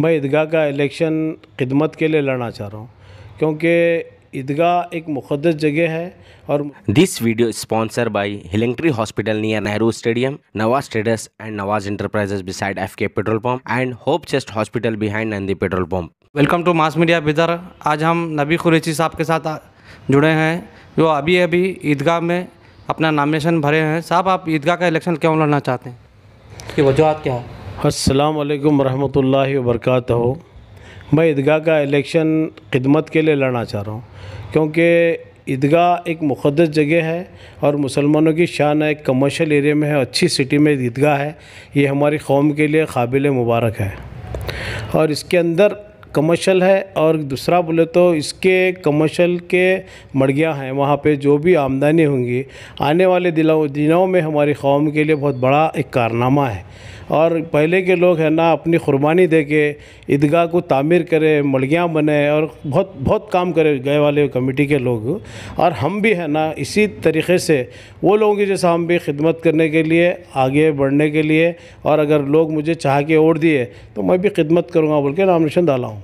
मैं ईदगाह का इलेक्शन खिदमत के लिए लड़ना चाह रहा हूँ क्योंकि ईदगाह एक मुकदस जगह है और this video sponsor by healing tree hospital near Nehru stadium Nawaz traders and Nawaz enterprises beside F K petrol pump and hope chest hospital behind Nandi petrol pump welcome to mass media Bidar आज हम नबी कुरेची साहब के साथ जुड़े हैं जो अभी अभी ईदगाह में अपना नामिनेशन भरे हैं साहब आप ईदगाह का इलेक्शन क्यों लड़ना चाहते हैं इसकी वजूहत क्या है अस्सलाम वालेकुम रहमतुल्लाहि वबरकत मैं ईदगाह का इलेक्शन खिदमत के लिए लड़ना चाह रहा हूँ क्योंकि ईदगाह एक मुक़दस जगह है और मुसलमानों की शान है एक कमर्शियल एरिया में है अच्छी सिटी में ईदगाह है ये हमारी कौम के लिए काबिल मुबारक है और इसके अंदर कमर्शल है और दूसरा बोले तो इसके कमर्शल के मड़गियाँ हैं वहाँ पे जो भी आमदनी होंगी आने वाले दिनों दिनों में हमारी कौम के लिए बहुत बड़ा एक कारनामा है और पहले के लोग हैं ना अपनी कुर्बानी दे के ईदगाह को तामीर करें मड़गियाँ बने और बहुत बहुत काम करे गए वाले कमेटी के लोग और हम भी हैं ना इसी तरीके से वो लोगों की जैसे हम भी खिदमत करने के लिए आगे बढ़ने के लिए और अगर लोग मुझे चाह के ओढ़ दिए तो मैं भी खिदमत करूँगा बोल के नाम निशान डाला हूँ